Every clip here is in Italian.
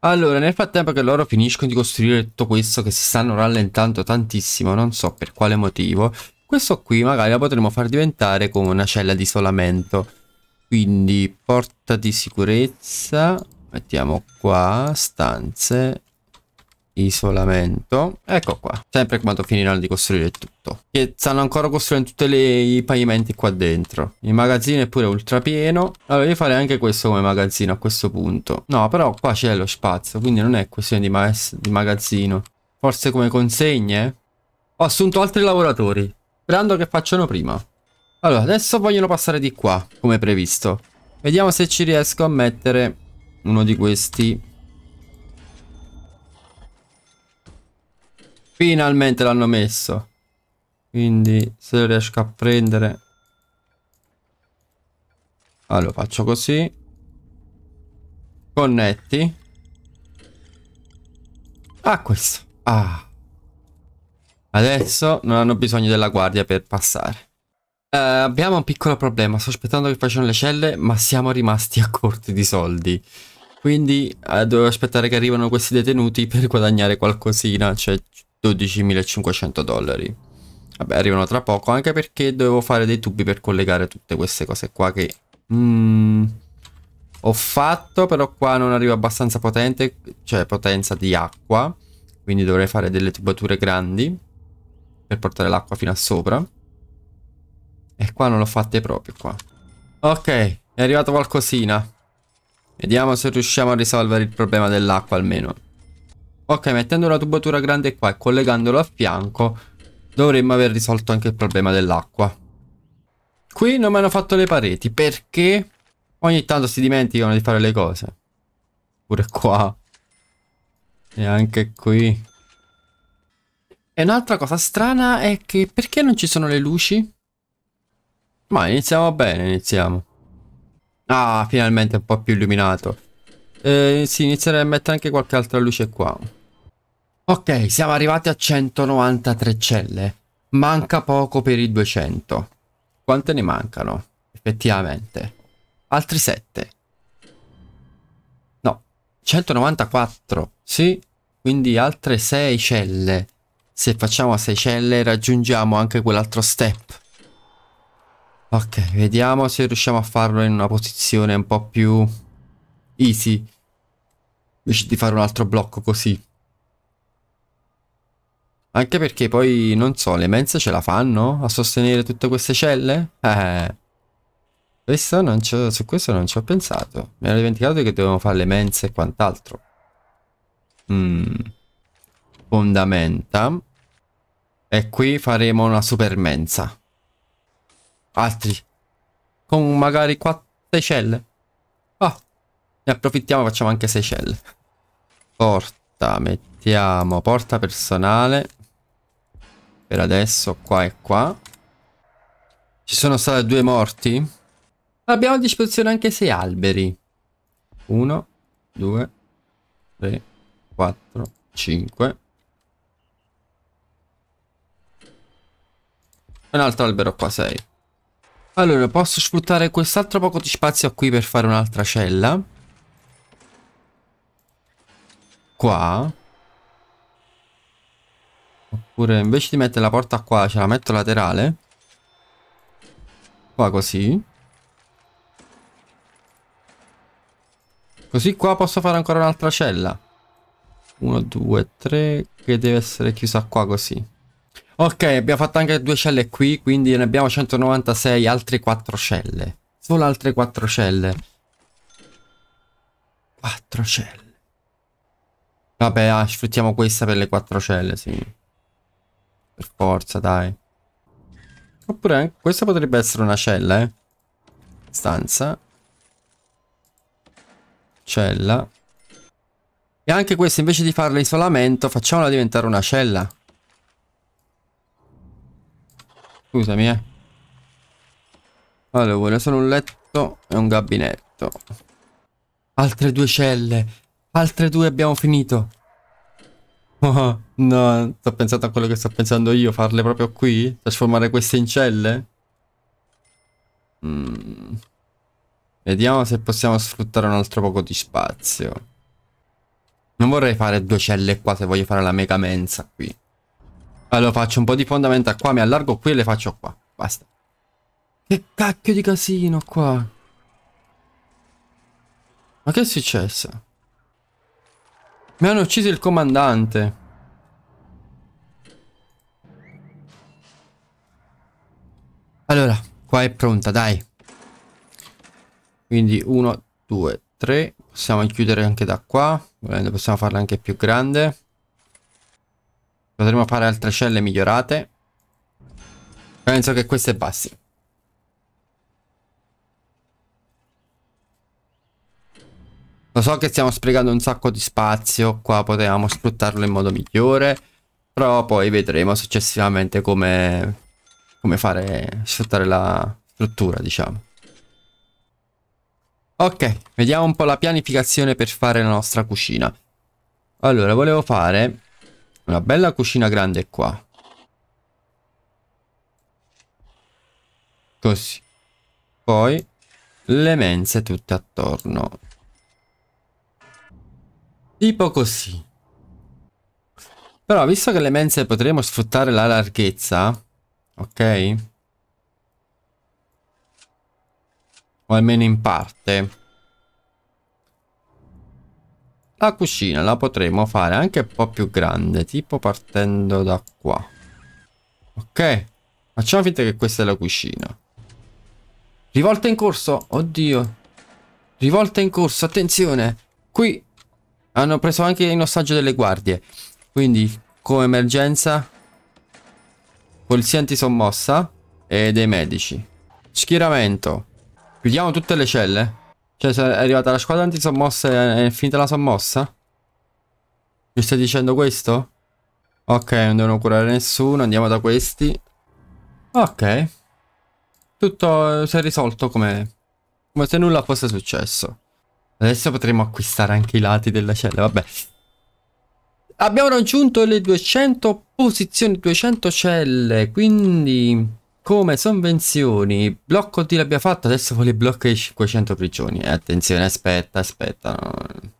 Allora, nel frattempo che loro finiscono di costruire tutto questo, che si stanno rallentando tantissimo, non so per quale motivo, questo qui magari la potremmo far diventare come una cella di isolamento. Quindi porta di sicurezza, mettiamo qua, stanze, isolamento ecco qua sempre quando finiranno di costruire tutto che stanno ancora costruendo tutti i pavimenti qua dentro il magazzino è pure ultra pieno allora io farei anche questo come magazzino a questo punto no però qua c'è lo spazio quindi non è questione di, ma di magazzino forse come consegne ho assunto altri lavoratori sperando che facciano prima allora adesso vogliono passare di qua come previsto vediamo se ci riesco a mettere uno di questi Finalmente l'hanno messo. Quindi se riesco a prendere... Allora ah, faccio così. Connetti. Ah questo. Ah. Adesso non hanno bisogno della guardia per passare. Uh, abbiamo un piccolo problema, sto aspettando che facciano le celle, ma siamo rimasti a corti di soldi. Quindi uh, devo aspettare che arrivano questi detenuti per guadagnare qualcosina, cioè 12.500 dollari. Vabbè, arrivano tra poco, anche perché dovevo fare dei tubi per collegare tutte queste cose qua che... Mm, ho fatto, però qua non arriva abbastanza potente, cioè potenza di acqua. Quindi dovrei fare delle tubature grandi per portare l'acqua fino a sopra. E qua non l'ho fatta proprio qua. Ok, è arrivato qualcosina. Vediamo se riusciamo a risolvere il problema dell'acqua almeno. Ok, mettendo una tubatura grande qua e collegandolo a fianco dovremmo aver risolto anche il problema dell'acqua. Qui non mi hanno fatto le pareti perché ogni tanto si dimenticano di fare le cose. Pure qua. E anche qui. E un'altra cosa strana è che perché non ci sono le luci? Ma iniziamo bene, iniziamo. Ah, finalmente un po' più illuminato. Eh, si inizierà a mettere anche qualche altra luce qua. Ok, siamo arrivati a 193 celle. Manca poco per i 200. Quante ne mancano? Effettivamente. Altri 7. No, 194. Sì, quindi altre 6 celle. Se facciamo 6 celle raggiungiamo anche quell'altro step. Ok, vediamo se riusciamo a farlo in una posizione un po' più easy. Invece di fare un altro blocco così. Anche perché poi, non so, le mense ce la fanno a sostenere tutte queste celle? Eh. Questo non su questo non ci ho pensato. Mi ero dimenticato che dovevamo fare le mense e quant'altro. Mm. Fondamenta. E qui faremo una super mensa. Altri. Con magari 4 celle. Ah. Ne approfittiamo, facciamo anche 6 celle. Porta, mettiamo porta personale. Per adesso qua e qua. Ci sono state due morti. Abbiamo a disposizione anche sei alberi. 1, 2, 3, 4, 5. Un altro albero qua, 6. Allora, posso sfruttare quest'altro poco di spazio qui per fare un'altra cella. Qua. Oppure invece di mettere la porta qua ce la metto laterale. Qua così. Così qua posso fare ancora un'altra cella. 1, 2, 3 che deve essere chiusa qua così. Ok, abbiamo fatto anche due celle qui, quindi ne abbiamo 196, altre 4 celle. Solo altre 4 celle. 4 celle. Vabbè, ah, sfruttiamo questa per le 4 celle, sì. Per forza, dai. Oppure questa potrebbe essere una cella, eh. Stanza. Cella. E anche questa invece di farla isolamento facciamola diventare una cella. Scusami, eh. Allora, vuole solo un letto e un gabinetto. Altre due celle. Altre due abbiamo finito. Oh, no, sto pensando a quello che sto pensando io, farle proprio qui? Trasformare queste in celle? Mm. Vediamo se possiamo sfruttare un altro poco di spazio. Non vorrei fare due celle qua se voglio fare la mega mensa qui. Allora faccio un po' di fondamenta qua, mi allargo qui e le faccio qua. Basta. Che cacchio di casino qua. Ma che è successo? Mi hanno ucciso il comandante. Allora, qua è pronta, dai. Quindi uno, due, tre. Possiamo chiudere anche da qua. Volendo possiamo farla anche più grande. Potremmo fare altre celle migliorate. Penso che queste basti. Lo so che stiamo sprecando un sacco di spazio, qua potevamo sfruttarlo in modo migliore, però poi vedremo successivamente come, come fare sfruttare la struttura, diciamo. Ok, vediamo un po' la pianificazione per fare la nostra cucina. Allora, volevo fare una bella cucina grande qua. Così. Poi le mense tutte attorno. Tipo così. Però visto che le mense potremo sfruttare la larghezza, ok? O almeno in parte. La cucina la potremo fare anche un po' più grande, tipo partendo da qua. Ok? Facciamo finta che questa è la cucina. Rivolta in corso, oddio. Rivolta in corso, attenzione. Qui hanno preso anche in ostaggio delle guardie. Quindi, come emergenza, polizia antisommossa e dei medici. Schieramento. Chiudiamo tutte le celle? Cioè, è arrivata la squadra antisommossa e è finita la sommossa? Mi stai dicendo questo? Ok, non devono curare nessuno, andiamo da questi. Ok. Tutto eh, si è risolto come, come se nulla fosse successo. Adesso potremo acquistare anche i lati della cella, vabbè. Abbiamo raggiunto le 200 posizioni, 200 celle, quindi come sonvenzioni, blocco di l'abbia fatto, adesso vuole blocco di 500 prigioni. Eh, attenzione, aspetta, aspetta. No.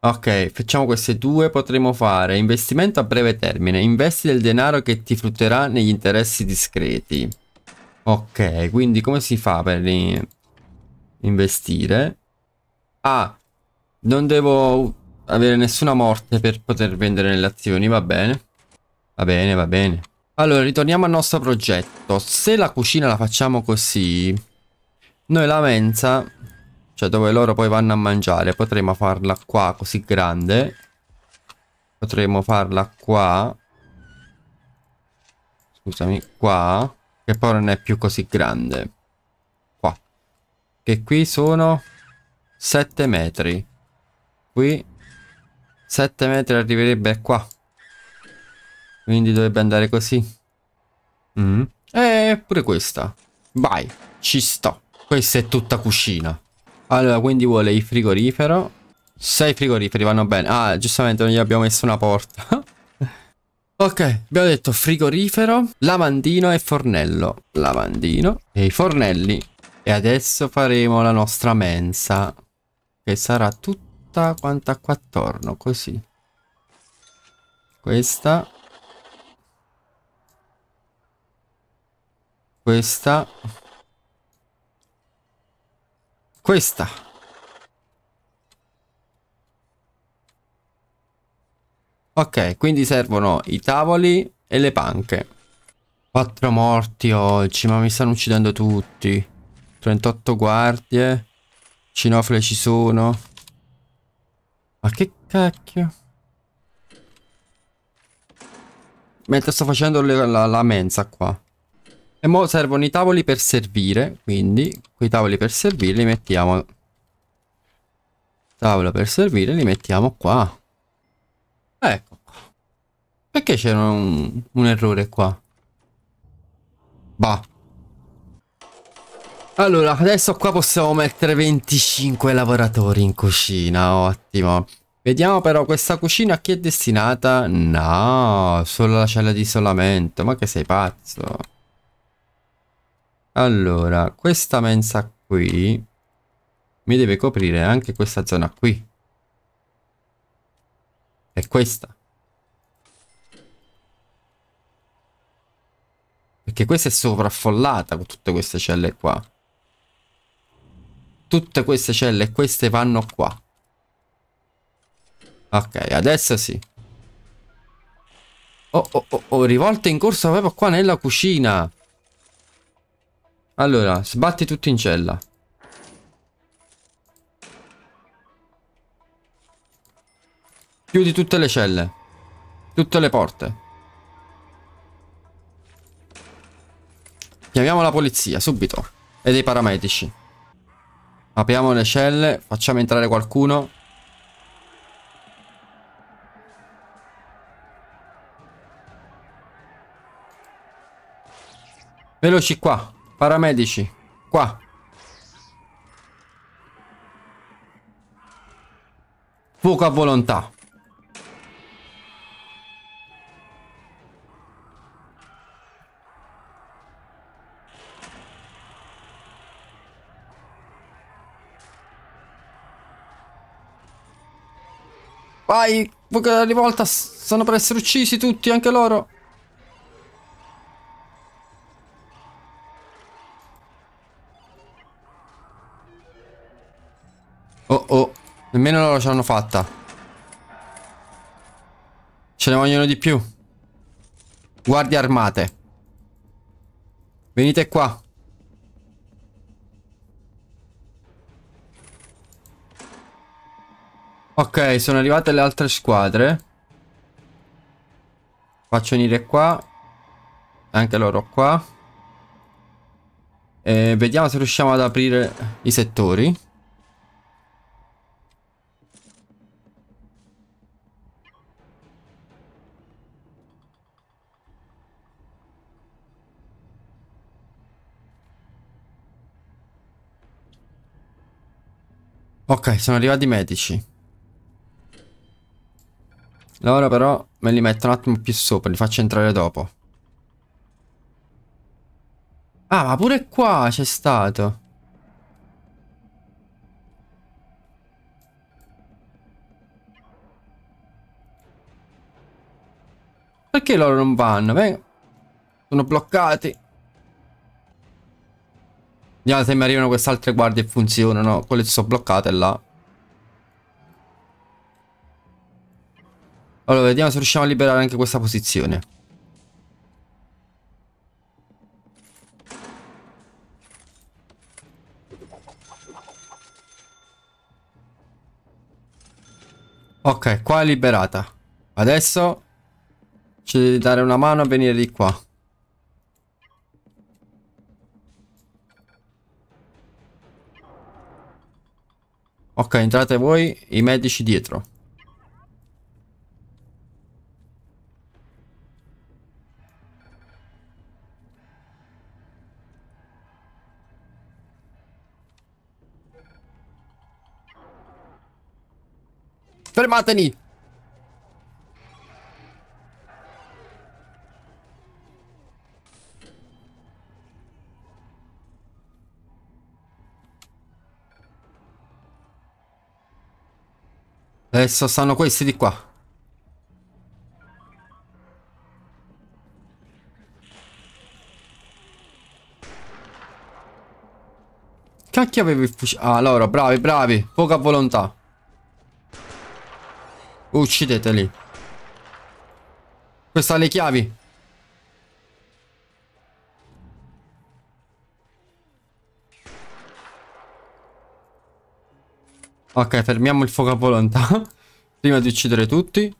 Ok, facciamo queste due, potremo fare investimento a breve termine, investi del denaro che ti frutterà negli interessi discreti. Ok, quindi come si fa per investire? Ah, non devo avere nessuna morte per poter vendere le azioni, va bene. Va bene, va bene. Allora, ritorniamo al nostro progetto. Se la cucina la facciamo così, noi la mensa, cioè dove loro poi vanno a mangiare, potremmo farla qua così grande. Potremmo farla qua. Scusami, qua. Che poi non è più così grande. Qua. Che qui sono 7 metri. Qui 7 metri arriverebbe qua. Quindi dovrebbe andare così. Mm. E pure questa. Vai, ci sto. Questa è tutta cucina. Allora, quindi vuole il frigorifero. 6 frigoriferi vanno bene. Ah, giustamente non gli abbiamo messo una porta. ok, abbiamo detto frigorifero, lavandino e fornello. Lavandino e i fornelli. E adesso faremo la nostra mensa che sarà tutta quanta qua attorno, così. Questa. Questa. Questa. Ok, quindi servono i tavoli e le panche. Quattro morti oggi, ma mi stanno uccidendo tutti. 38 guardie. Cinofile ci sono. Ma che cacchio? Mentre sto facendo le, la, la mensa qua. E mo servono i tavoli per servire, quindi quei tavoli per servire li mettiamo... Tavola per servire li mettiamo qua. Ecco Perché c'era un, un errore qua? Bah. Allora, adesso qua possiamo mettere 25 lavoratori in cucina, ottimo. Vediamo però questa cucina a chi è destinata? No, solo la cella di isolamento, ma che sei pazzo. Allora, questa mensa qui mi deve coprire anche questa zona qui. E questa. Perché questa è sovraffollata con tutte queste celle qua. Tutte queste celle, e queste vanno qua. Ok, adesso sì. Oh, oh, oh, oh, rivolta in corso proprio qua nella cucina. Allora, sbatti tutto in cella. Chiudi tutte le celle. Tutte le porte. Chiamiamo la polizia, subito. E dei paramedici. Apriamo le celle, facciamo entrare qualcuno. Veloci qua, paramedici, qua. Fuoco a volontà. Vai, voi che la rivolta stanno per essere uccisi tutti, anche loro. Oh oh, nemmeno loro ce l'hanno fatta. Ce ne vogliono di più. Guardie armate. Venite qua. Ok, sono arrivate le altre squadre. Faccio venire qua. Anche loro qua. E vediamo se riusciamo ad aprire i settori. Ok, sono arrivati i medici. Loro però me li metto un attimo più sopra, li faccio entrare dopo. Ah, ma pure qua c'è stato. Perché loro non vanno? Beh, sono bloccati. Vediamo se mi arrivano queste altre guardie e funzionano. Quelle sono bloccate là. Allora, vediamo se riusciamo a liberare anche questa posizione. Ok, qua è liberata. Adesso ci devi dare una mano a venire di qua. Ok, entrate voi, i medici dietro. fermatemi! Adesso stanno questi di qua. Cacchio avevi... Ah, loro, bravi, bravi. Poca volontà. Uccideteli. Questa ha le chiavi. Ok, fermiamo il fuoco a volontà. Prima di uccidere tutti.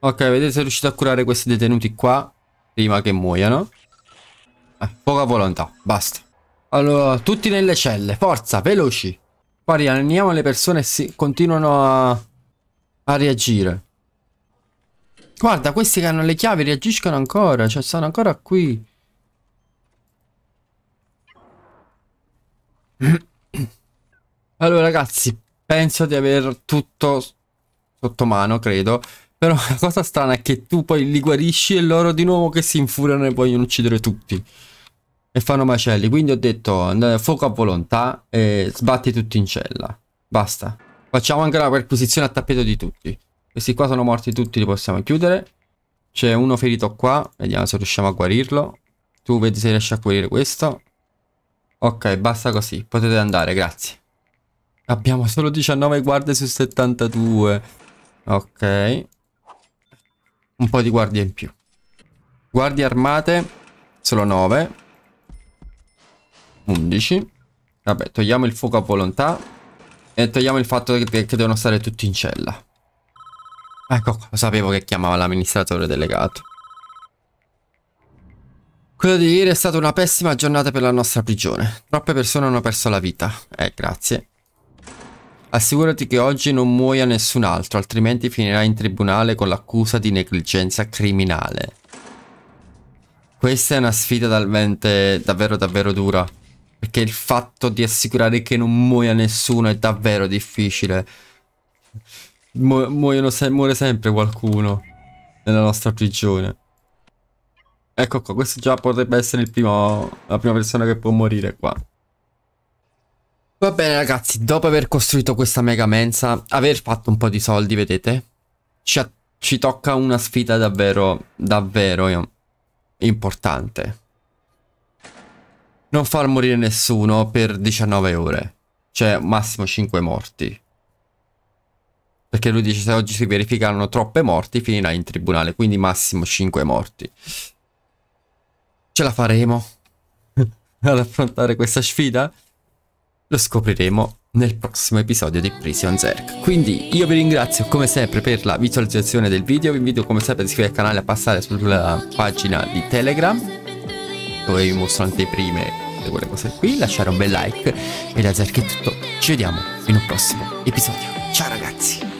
Ok, vedete se riuscite a curare questi detenuti qua. Prima che muoiano. Eh, poca volontà, basta. Allora, tutti nelle celle, forza, veloci. Poi rianimiamo le persone e si continuano a, a reagire. Guarda, questi che hanno le chiavi reagiscono ancora, cioè sono ancora qui. Allora ragazzi, penso di aver tutto sotto mano, credo. Però la cosa strana è che tu poi li guarisci e loro di nuovo che si infuriano e vogliono uccidere tutti e fanno macelli. Quindi ho detto andate a fuoco a volontà e sbatti tutti in cella. Basta. Facciamo anche la perquisizione a tappeto di tutti. Questi qua sono morti tutti, li possiamo chiudere. C'è uno ferito qua, vediamo se riusciamo a guarirlo. Tu vedi se riesci a guarire questo. Ok, basta così, potete andare, grazie. Abbiamo solo 19 guardie su 72. Ok. Un po' di guardie in più. Guardie armate, solo 9. 11 Vabbè, togliamo il fuoco a volontà E togliamo il fatto che, che devono stare tutti in cella Ecco qua, sapevo che chiamava l'amministratore delegato Quello di ieri è stata una pessima giornata per la nostra prigione Troppe persone hanno perso la vita Eh, grazie Assicurati che oggi non muoia nessun altro, altrimenti finirai in tribunale con l'accusa di negligenza criminale. Questa è una sfida talmente davvero davvero dura. Perché il fatto di assicurare che non muoia nessuno è davvero difficile. Mu se muore sempre qualcuno nella nostra prigione. Ecco qua, questo già potrebbe essere primo, la prima persona che può morire qua. Va bene ragazzi, dopo aver costruito questa mega mensa, aver fatto un po' di soldi, vedete? Ci, ci tocca una sfida davvero, davvero eh, importante non far morire nessuno per 19 ore. Cioè, massimo 5 morti. Perché lui dice se oggi si verificarono troppe morti finirà in tribunale, quindi massimo 5 morti. Ce la faremo ad affrontare questa sfida? Lo scopriremo nel prossimo episodio di Prison Zerk. Quindi io vi ringrazio come sempre per la visualizzazione del video, vi invito come sempre ad iscrivervi al canale e a passare sulla pagina di Telegram dove vi mostro anteprime tutte quelle cose qui, lasciare un bel like e da Zerk tutto. Ci vediamo in un prossimo episodio. Ciao ragazzi!